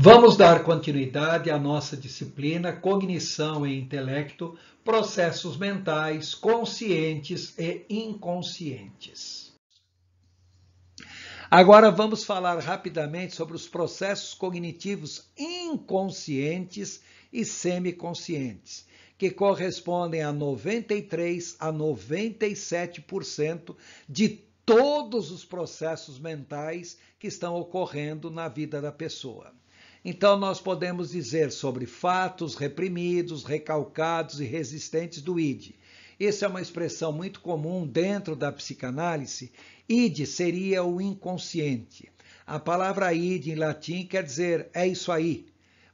Vamos dar continuidade à nossa disciplina Cognição e Intelecto, Processos Mentais Conscientes e Inconscientes. Agora vamos falar rapidamente sobre os processos cognitivos inconscientes e semiconscientes, que correspondem a 93 a 97% de todos os processos mentais que estão ocorrendo na vida da pessoa. Então, nós podemos dizer sobre fatos reprimidos, recalcados e resistentes do ID. Essa é uma expressão muito comum dentro da psicanálise. ID seria o inconsciente. A palavra ID em latim quer dizer é isso aí,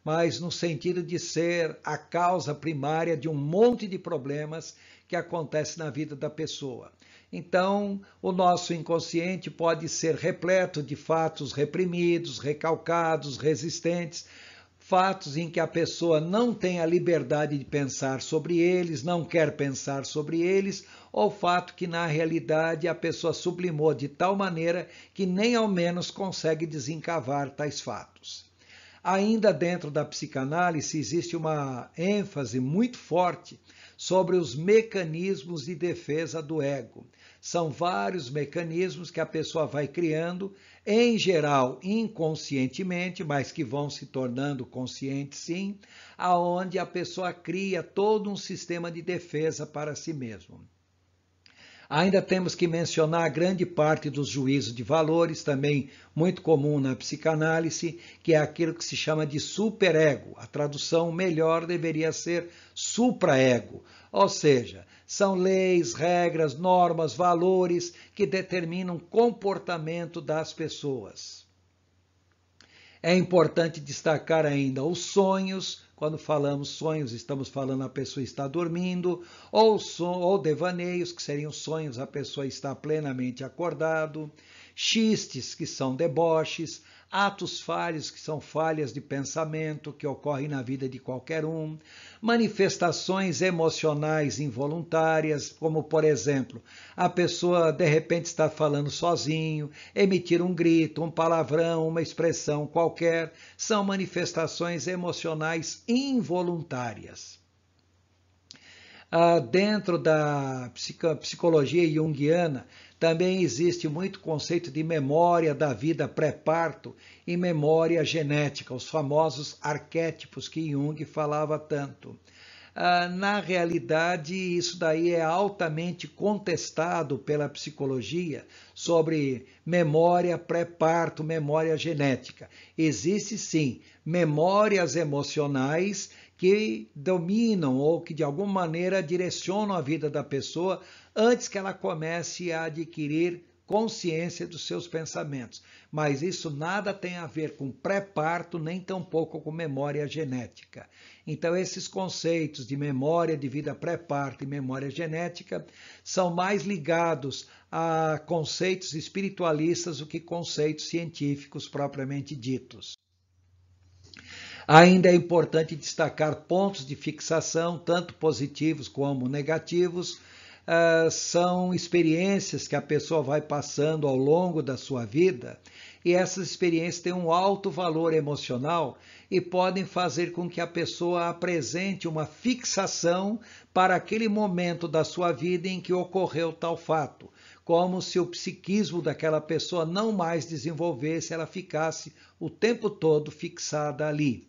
mas no sentido de ser a causa primária de um monte de problemas que acontece na vida da pessoa. Então, o nosso inconsciente pode ser repleto de fatos reprimidos, recalcados, resistentes, fatos em que a pessoa não tem a liberdade de pensar sobre eles, não quer pensar sobre eles, ou fato que na realidade a pessoa sublimou de tal maneira que nem ao menos consegue desencavar tais fatos. Ainda dentro da psicanálise existe uma ênfase muito forte sobre os mecanismos de defesa do ego. São vários mecanismos que a pessoa vai criando, em geral inconscientemente, mas que vão se tornando conscientes sim, aonde a pessoa cria todo um sistema de defesa para si mesmo. Ainda temos que mencionar grande parte dos juízos de valores, também muito comum na psicanálise, que é aquilo que se chama de superego. A tradução melhor deveria ser supraego, ou seja, são leis, regras, normas, valores que determinam o comportamento das pessoas. É importante destacar ainda os sonhos, quando falamos sonhos, estamos falando a pessoa está dormindo, ou, ou devaneios, que seriam sonhos, a pessoa está plenamente acordado, xistes, que são deboches, atos falhos, que são falhas de pensamento que ocorrem na vida de qualquer um, manifestações emocionais involuntárias, como por exemplo, a pessoa de repente está falando sozinho, emitir um grito, um palavrão, uma expressão qualquer, são manifestações emocionais involuntárias. Ah, dentro da psicologia junguiana, também existe muito conceito de memória da vida pré-parto e memória genética, os famosos arquétipos que Jung falava tanto. Ah, na realidade, isso daí é altamente contestado pela psicologia sobre memória pré-parto, memória genética. Existe sim memórias emocionais que dominam ou que de alguma maneira direcionam a vida da pessoa antes que ela comece a adquirir consciência dos seus pensamentos, mas isso nada tem a ver com pré-parto, nem tampouco com memória genética. Então, esses conceitos de memória de vida pré-parto e memória genética são mais ligados a conceitos espiritualistas do que conceitos científicos propriamente ditos. Ainda é importante destacar pontos de fixação, tanto positivos como negativos ah, são experiências que a pessoa vai passando ao longo da sua vida e essas experiências têm um alto valor emocional e podem fazer com que a pessoa apresente uma fixação para aquele momento da sua vida em que ocorreu tal fato, como se o psiquismo daquela pessoa não mais desenvolvesse, ela ficasse o tempo todo fixada ali.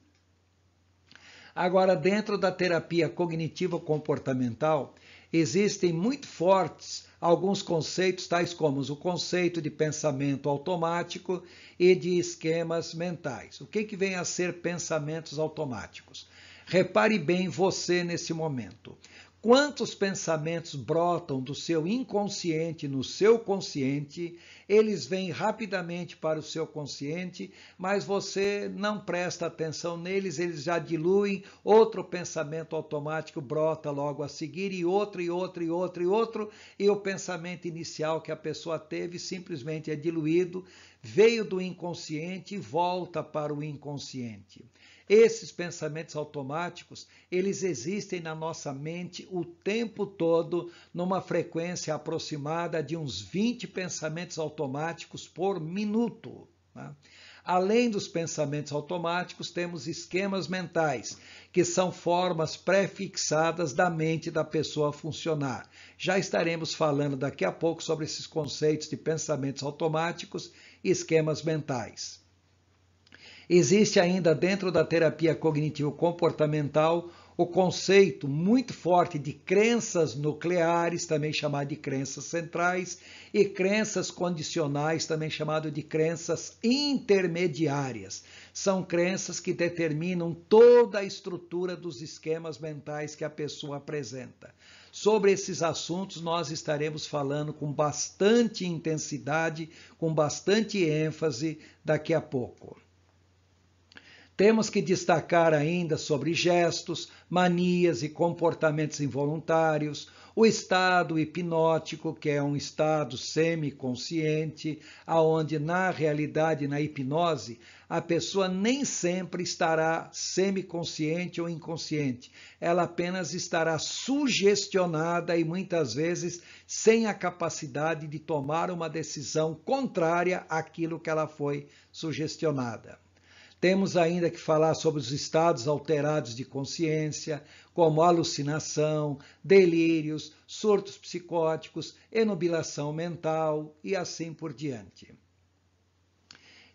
Agora, dentro da terapia cognitiva comportamental existem muito fortes alguns conceitos, tais como o conceito de pensamento automático e de esquemas mentais. O que, que vem a ser pensamentos automáticos? Repare bem você nesse momento. Quantos pensamentos brotam do seu inconsciente no seu consciente eles vêm rapidamente para o seu consciente, mas você não presta atenção neles, eles já diluem, outro pensamento automático brota logo a seguir, e outro, e outro, e outro, e outro, e o pensamento inicial que a pessoa teve simplesmente é diluído, veio do inconsciente e volta para o inconsciente. Esses pensamentos automáticos, eles existem na nossa mente o tempo todo, numa frequência aproximada de uns 20 pensamentos automáticos automáticos por minuto. Né? Além dos pensamentos automáticos, temos esquemas mentais, que são formas pré-fixadas da mente da pessoa funcionar. Já estaremos falando daqui a pouco sobre esses conceitos de pensamentos automáticos e esquemas mentais. Existe ainda dentro da terapia cognitivo-comportamental o conceito muito forte de crenças nucleares, também chamado de crenças centrais, e crenças condicionais, também chamado de crenças intermediárias. São crenças que determinam toda a estrutura dos esquemas mentais que a pessoa apresenta. Sobre esses assuntos nós estaremos falando com bastante intensidade, com bastante ênfase daqui a pouco. Temos que destacar ainda sobre gestos, manias e comportamentos involuntários, o estado hipnótico, que é um estado semiconsciente, aonde na realidade, na hipnose, a pessoa nem sempre estará semiconsciente ou inconsciente. Ela apenas estará sugestionada e muitas vezes sem a capacidade de tomar uma decisão contrária àquilo que ela foi sugestionada. Temos ainda que falar sobre os estados alterados de consciência, como alucinação, delírios, surtos psicóticos, enubilação mental e assim por diante.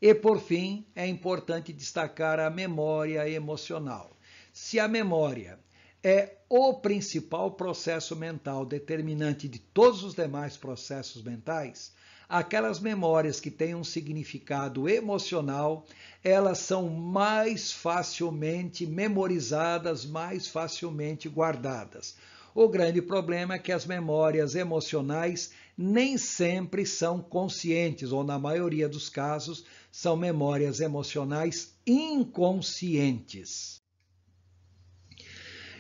E por fim, é importante destacar a memória emocional. Se a memória é o principal processo mental determinante de todos os demais processos mentais, aquelas memórias que têm um significado emocional, elas são mais facilmente memorizadas, mais facilmente guardadas. O grande problema é que as memórias emocionais nem sempre são conscientes, ou na maioria dos casos, são memórias emocionais inconscientes.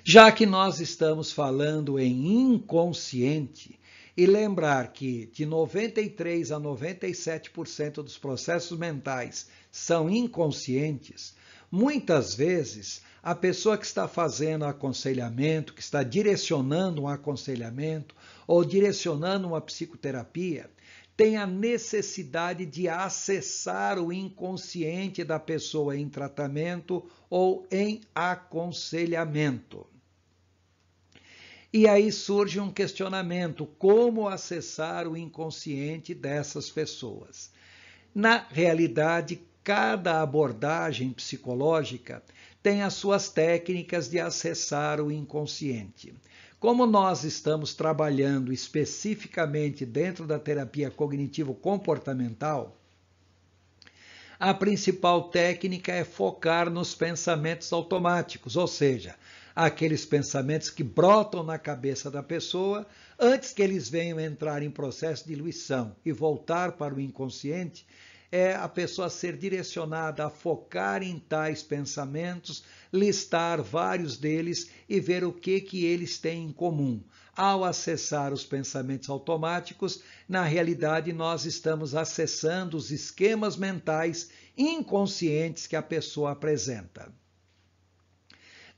Já que nós estamos falando em inconsciente, e lembrar que de 93 a 97% dos processos mentais são inconscientes, muitas vezes a pessoa que está fazendo aconselhamento, que está direcionando um aconselhamento ou direcionando uma psicoterapia, tem a necessidade de acessar o inconsciente da pessoa em tratamento ou em aconselhamento. E aí surge um questionamento: como acessar o inconsciente dessas pessoas? Na realidade, cada abordagem psicológica tem as suas técnicas de acessar o inconsciente. Como nós estamos trabalhando especificamente dentro da terapia cognitivo-comportamental, a principal técnica é focar nos pensamentos automáticos, ou seja, aqueles pensamentos que brotam na cabeça da pessoa antes que eles venham entrar em processo de diluição e voltar para o inconsciente, é a pessoa ser direcionada a focar em tais pensamentos, listar vários deles e ver o que que eles têm em comum. Ao acessar os pensamentos automáticos, na realidade nós estamos acessando os esquemas mentais inconscientes que a pessoa apresenta.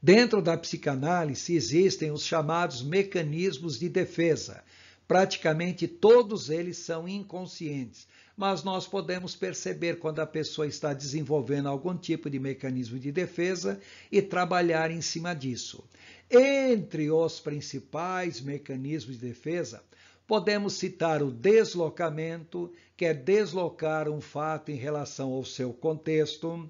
Dentro da psicanálise existem os chamados mecanismos de defesa. Praticamente todos eles são inconscientes, mas nós podemos perceber quando a pessoa está desenvolvendo algum tipo de mecanismo de defesa e trabalhar em cima disso. Entre os principais mecanismos de defesa, podemos citar o deslocamento, que é deslocar um fato em relação ao seu contexto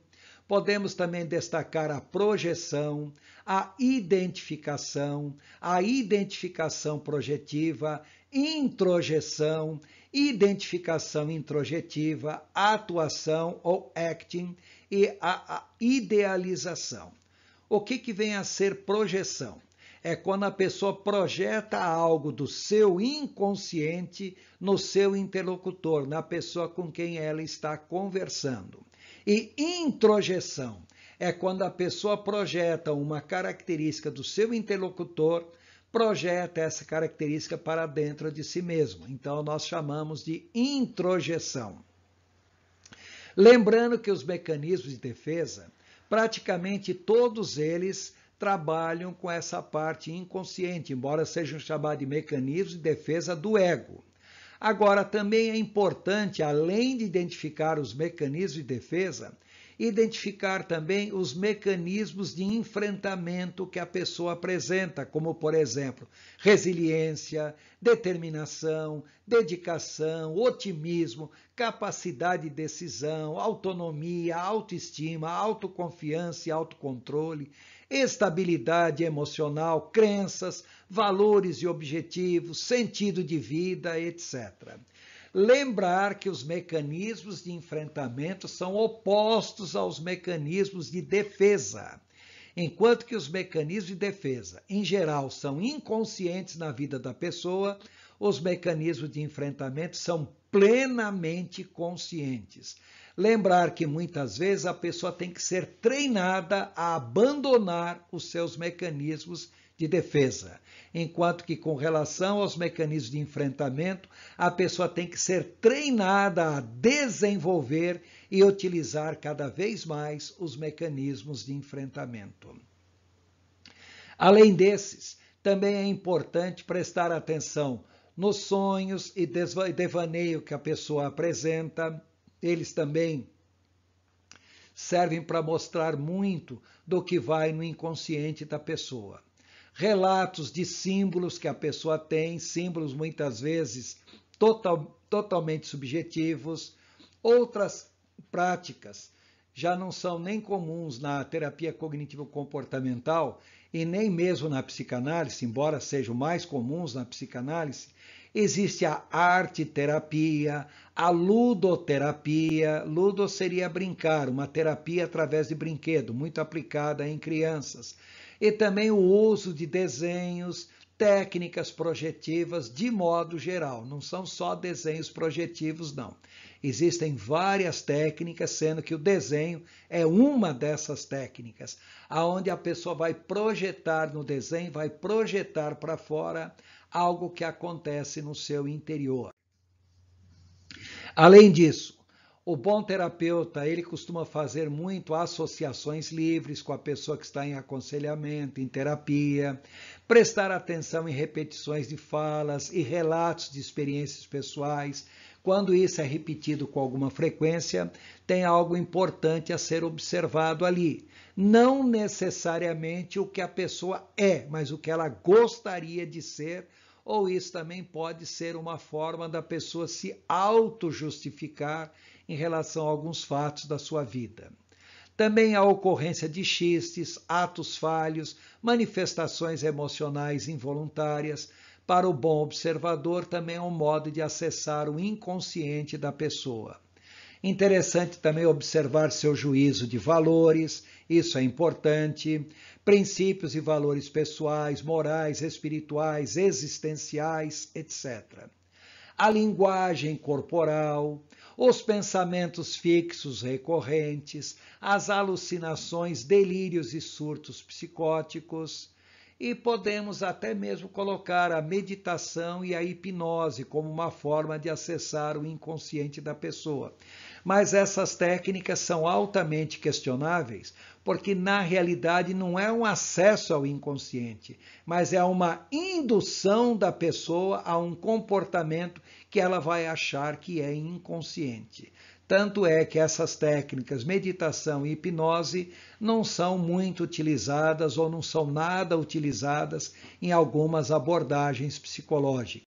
podemos também destacar a projeção, a identificação, a identificação projetiva, introjeção, identificação introjetiva, atuação ou acting e a, idealização. O que, que vem a ser projeção? É quando a pessoa projeta algo do seu inconsciente no seu interlocutor, na pessoa com quem ela está conversando. E introjeção é quando a pessoa projeta uma característica do seu interlocutor, projeta essa característica para dentro de si mesmo. Então nós chamamos de introjeção. Lembrando que os mecanismos de defesa, praticamente todos eles trabalham com essa parte inconsciente, embora sejam chamados de mecanismos de defesa do ego. Agora, também é importante, além de identificar os mecanismos de defesa, identificar também os mecanismos de enfrentamento que a pessoa apresenta, como, por exemplo, resiliência, determinação, dedicação, otimismo, capacidade de decisão, autonomia, autoestima, autoconfiança e autocontrole estabilidade emocional, crenças, valores e objetivos, sentido de vida, etc. Lembrar que os mecanismos de enfrentamento são opostos aos mecanismos de defesa. Enquanto que os mecanismos de defesa, em geral, são inconscientes na vida da pessoa, os mecanismos de enfrentamento são plenamente conscientes. Lembrar que muitas vezes a pessoa tem que ser treinada a abandonar os seus mecanismos de defesa, enquanto que com relação aos mecanismos de enfrentamento, a pessoa tem que ser treinada a desenvolver e utilizar cada vez mais os mecanismos de enfrentamento. Além desses, também é importante prestar atenção nos sonhos e devaneio que a pessoa apresenta, eles também servem para mostrar muito do que vai no inconsciente da pessoa. Relatos de símbolos que a pessoa tem, símbolos muitas vezes total, totalmente subjetivos, outras práticas já não são nem comuns na terapia cognitivo-comportamental e nem mesmo na psicanálise, embora sejam mais comuns na psicanálise, existe a arte terapia, a ludoterapia, ludo seria brincar, uma terapia através de brinquedo, muito aplicada em crianças. E também o uso de desenhos, técnicas projetivas de modo geral, não são só desenhos projetivos, não. Existem várias técnicas, sendo que o desenho é uma dessas técnicas, aonde a pessoa vai projetar no desenho, vai projetar para fora algo que acontece no seu interior. Além disso, o bom terapeuta, ele costuma fazer muito associações livres com a pessoa que está em aconselhamento, em terapia, prestar atenção em repetições de falas e relatos de experiências pessoais. Quando isso é repetido com alguma frequência, tem algo importante a ser observado ali. Não necessariamente o que a pessoa é, mas o que ela gostaria de ser ou isso também pode ser uma forma da pessoa se auto-justificar em relação a alguns fatos da sua vida. Também a ocorrência de xistes, atos falhos, manifestações emocionais involuntárias. Para o bom observador, também é um modo de acessar o inconsciente da pessoa. Interessante também observar seu juízo de valores, isso é importante. Princípios e valores pessoais, morais, espirituais, existenciais, etc. A linguagem corporal, os pensamentos fixos recorrentes, as alucinações, delírios e surtos psicóticos e podemos até mesmo colocar a meditação e a hipnose como uma forma de acessar o inconsciente da pessoa. Mas essas técnicas são altamente questionáveis, porque na realidade não é um acesso ao inconsciente, mas é uma indução da pessoa a um comportamento que ela vai achar que é inconsciente. Tanto é que essas técnicas, meditação e hipnose, não são muito utilizadas ou não são nada utilizadas em algumas abordagens psicológicas.